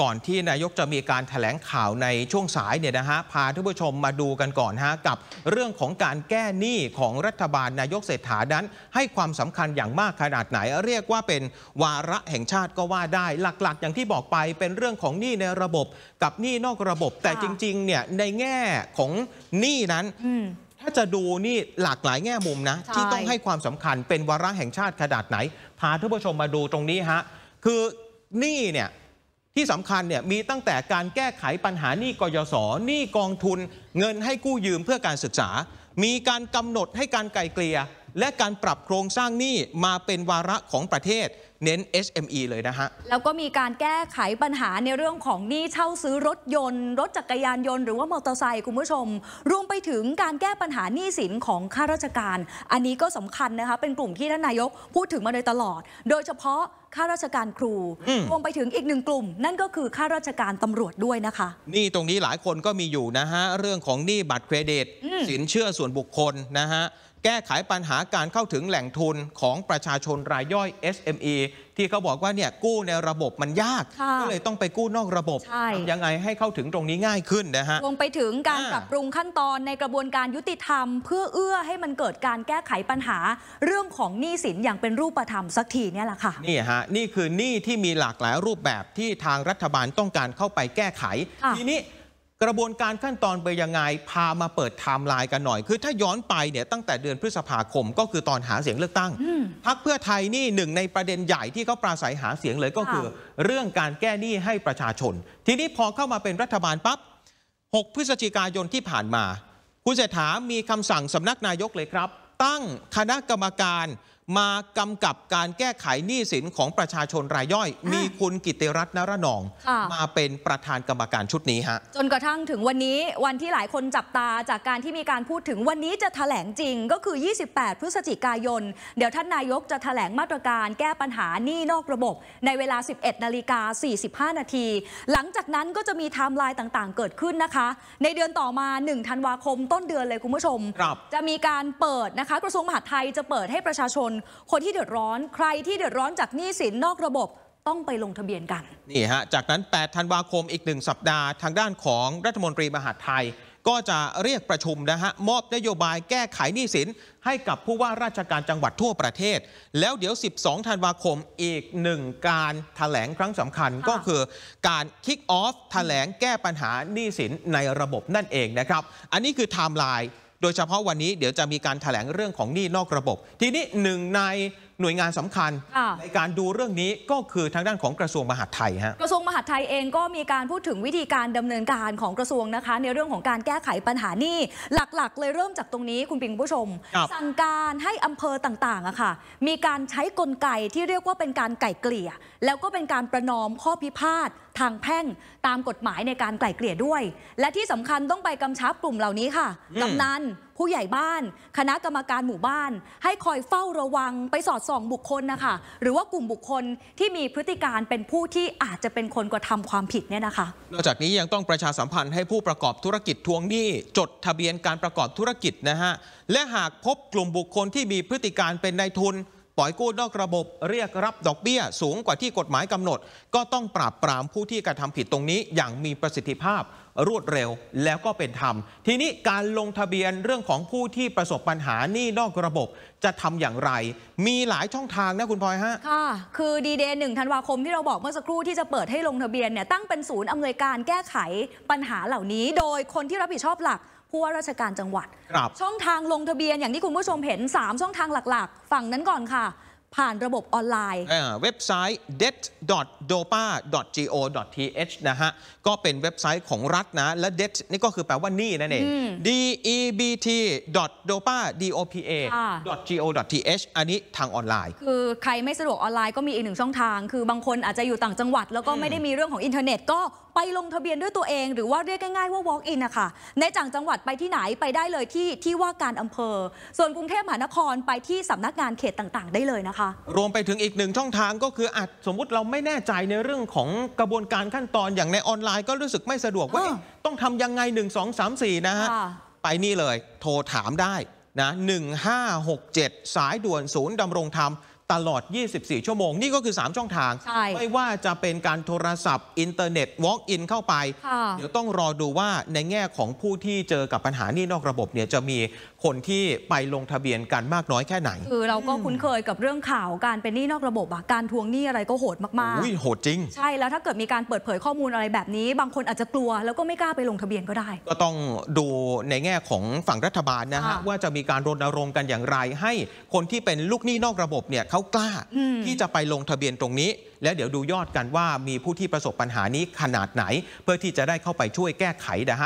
ก่อนที่นายกจะมีการถแถลงข่าวในช่วงสายเนี่ยนะฮะพาท่านผู้ชมมาดูกันก่อนฮะกับเรื่องของการแก้หนี้ของรัฐบาลนายกเศรษฐานั้น ให้ความสำคัญอย่างมากขนาดไหน เรียกว่าเป็นวาระแห่งชาติก็ว่าได้หลักๆอย่างที่บอกไปเป็นเรื่องของหนี้ในระบบ กับหนี้นอกระบบแต่จริงๆเนี่ยในแง่ของหนี้นั้นถ้าจะดูนี่หลากหลายแง่มุมนะที่ต้องให้ความสำคัญเป็นวาระแห่งชาติขนาดไหนพาท่านผู้ชมมาดูตรงนี้ฮะคือหนี้เนี่ยที่สำคัญเนี่ยมีตั้งแต่การแก้ไขปัญหาหนี้กยศหนี้กองทุน เงินให้กู้ยืมเพื่อการศึกษา มีการกำหนดให้การไกลเกลี่ยและการปรับโครงสร้างหนี้มาเป็นวาระของประเทศเน้น SME เลยนะฮะ แล้วก็มีการแก้ไขปัญหาในเรื่องของหนี้เช่าซื้อรถยนต์ รถจักรยานยนต์หรือว่ามอเตอร์ไซค์คุณผู้ชม รวมไปถึงการแก้ปัญหาหนี้สินของข้าราชการ อันนี้ก็สำคัญนะคะ เป็นกลุ่มที่ท่านนายกพูดถึงมาโดยตลอด โดยเฉพาะข้าราชการครูรวมไปถึงอีกหนึ่งกลุ่ม นั่นก็คือข้าราชการตำรวจด้วยนะคะนี่ตรงนี้หลายคนก็มีอยู่นะฮะเรื่องของหนี้บัตรเครดิตสินเชื่อส่วนบุคคลนะฮะแก้ไขปัญหาการเข้าถึงแหล่งทุนของประชาชนรายย่อย SME ที่เขาบอกว่าเนี่ยกู้ในระบบมันยากก็เลยต้องไปกู้นอกระบบยังไงให้เข้าถึงตรงนี้ง่ายขึ้นนะฮะรวมไปถึงการปรับปรุงขั้นตอนในกระบวนการยุติธรรม เพื่อเอื้อให้มันเกิดการแก้ไขปัญหา เรื่องของหนี้สินอย่างเป็นรูปธรรมสักทีเนี่ยแหละค่ะนี่ฮะนี่คือหนี้ที่มีหลากหลายรูปแบบที่ทางรัฐบาลต้องการเข้าไปแก้ไขทีนี้กระบวนการขั้นตอนไปยังไง พามาเปิดไทม์ไลน์กันหน่อย คือถ้าย้อนไปเนี่ย ตั้งแต่เดือนพฤษภาคมก็คือตอนหาเสียงเลือกตั้ง พักเพื่อไทยนี่หนึ่งในประเด็นใหญ่ที่เขาปราศัยหาเสียงเลยก็คือ เรื่องการแก้หนี้ให้ประชาชน ทีนี้พอเข้ามาเป็นรัฐบาลปั๊บ 6 พฤศจิกายนที่ผ่านมาคุณเศรษฐามีคำสั่งสำนักนายกเลยครับ ตั้งคณะกรรมการมากำกับการแก้ไขหนี้สินของประชาชนรายย่อย มีคุณกิติรัตน์นรนอง มาเป็นประธานกรรมการชุดนี้ฮะ จนกระทั่งถึงวันนี้วันที่หลายคนจับตาจากการที่มีการพูดถึงวันนี้จะแถลงจริงก็คือ 28พฤศจิกายน เดี๋ยวท่านนายกจะแถลงมาตรการแก้ปัญหาหนี้นอกระบบ ในเวลา 11นาฬิกา45 นาที หลังจากนั้นก็จะมีไทม์ไลน์ต่างๆ เกิดขึ้นนะคะ ในเดือนต่อมา1ธันวาคมต้นเดือนเลยคุณผู้ชมจะมีการเปิดนะคะ กระทรวงมหาดไทยจะเปิดให้ประชาชนคนที่เดือดร้อนใครที่เดือดร้อนจากหนี้สินนอกระบบต้องไปลงทะเบียนกันนี่ฮะจากนั้น 8 ธันวาคมอีกหนึ่งสัปดาห์ทางด้านของรัฐมนตรีมหาดไทย ก็จะเรียกประชุมนะฮะมอบนโยบายแก้ไขหนี้สิน ให้กับผู้ว่าราชการจังหวัดทั่วประเทศ แล้วเดี๋ยว 12 ธันวาคมอีกหนึ่ง การถแถลงครั้งสำคัญก็คือการคิกออฟถแถลงแก้ปัญหาหนี้สินในระบบนั่นเองนะครับอันนี้คือไทม์ไลน์โดยเฉพาะวันนี้เดี๋ยวจะมีการถแถลงเรื่องของหนี้นอกระบบ ทีนี้หนึ่งในหน่วยงานสำคัญ ในการดูเรื่องนี้ก็คือทางด้านของกระทรวงมหาดไทยฮะกระทรวงมหาดไทยเองก็มีการพูดถึงวิธีการดำเนินการของกระทรวงนะคะ ในเรื่องของการแก้ไขปัญหานี้หลักๆ เลยเริ่มจากตรงนี้คุณปิงผู้ชมสั่งการให้อำเภอต่างๆอะค่ะมีการใช้กลไกที่เรียกว่าเป็นการไก่เกลี่ย แล้วก็เป็นการประนอมข้อพิพาททางแพ่งตามกฎหมายในการไกล่เกลี่ยด้วย และที่สำคัญต้องไปกำชับกลุ่มเหล่านี้ค่ะกำนันผู้ใหญ่บ้าน คณะกรรมการหมู่บ้าน ให้คอยเฝ้าระวังไปสอดส่องบุคคลนะคะหรือว่ากลุ่มบุคคลที่มีพฤติการเป็นผู้ที่อาจจะเป็นคนกระทำความผิดเนี่ยนะคะ นอกจากนี้ยังต้องประชาสัมพันธ์ให้ผู้ประกอบธุรกิจทวงหนี้จดทะเบียนการประกอบธุรกิจนะฮะและหากพบกลุ่มบุคคลที่มีพฤติการเป็นนายทุนปล่อยกู้นอกระบบเรียกรับดอกเบี้ย สูงกว่าที่กฎหมายกำหนด ก็ต้องปราบปรามผู้ที่กระทำผิดตรงนี้ อย่างมีประสิทธิภาพรวดเร็วแล้วก็เป็นธรรม ทีนี้การลงทะเบียนเรื่องของผู้ที่ประสบปัญหาหนี้นอกระบบจะทำอย่างไร มีหลายช่องทางนะคุณพลอยฮะค่ะคือ ดีเดย์หนึ่งธันวาคมที่เราบอกเมื่อสักครู่ที่จะเปิดให้ลงทะเบียนเนี่ยตั้งเป็นศูนย์อำนวยการแก้ไขปัญหาเหล่านี้โดยคนที่รับผิดชอบหลักผู้ว่าราชการจังหวัด ช่องทางลงทะเบียนอย่างที่คุณผู้ชมเห็น 3 ช่องทางหลัก ๆ ฝั่งนั้นก่อนค่ะผ่านระบบออนไลน์เว็บไซต์ debt.dopa.go.th นะฮะก็เป็นเว็บไซต์ของรัฐนะ และ debt นี่ก็คือแปลว่านี่นั่นเอง debt.dopa.go.th อันนี้ทางออนไลน์ คือใครไม่สะดวกออนไลน์ ก็มีอีกหนึ่งช่องทาง คือบางคนอาจจะอยู่ต่างจังหวัด แล้วก็ไม่ได้มีเรื่องของอินเทอร์เน็ต ก็ไปลงทะเบียนด้วยตัวเองหรือว่าเรียกง่ายๆว่า walk in นะคะในจังจังหวัดไปที่ไหนไปได้เลยที่ที่ว่าการอำเภอ ส่วนกรุงเทพมหานครไปที่สำนักงานเขตต่างๆ ได้เลยนะคะรวมไปถึงอีกหนึ่งช่องทางก็คืออาจสมมุติเราไม่แน่ใจในเรื่องของกระบวนการขั้นตอนอย่างในออนไลน์ก็รู้สึกไม่สะดวก ว่าต้องทำยังไง 1 2 3 4 นะฮะไปนี่เลยโทรถามได้นะ1567 สายด่วนศูนย์ดำรงธรรมตลอด 24 ชั่วโมง นี่ก็คือ 3 ช่องทาง ไม่ว่าจะเป็นการโทรศัพท์ อินเทอร์เน็ต วอล์กอินเข้าไป เดี๋ยวต้องรอดูว่าในแง่ของผู้ที่เจอกับปัญหานี่นอกระบบเนี่ยจะมีคนที่ไปลงทะเบียนกันมากน้อยแค่ไหน คือเราก็คุ้นเคยกับเรื่องข่าวการเป็นหนี้นอกระบบการทวงหนี้อะไรก็โหดมากๆอุ้ยโหดจริง ใช่แล้วถ้าเกิดมีการเปิดเผยข้อมูลอะไรแบบนี้ บางคนอาจจะกลัวแล้วก็ไม่กล้าไปลงทะเบียนก็ได้ ก็ต้องดูในแง่ของฝั่งรัฐบาลนะฮะว่าจะมีการรณรงค์กันอย่างไร ให้คนที่เป็นลูกหนี้นอกระบบเนี่ยเเขากล้า ที่จะไปลงทะเบียนตรงนี้ แล้วเดี๋ยวดูยอดกันว่ามีผู้ที่ประสบปัญหานี้ขนาดไหน เพื่อที่จะได้เข้าไปช่วยแก้ไขนะฮะ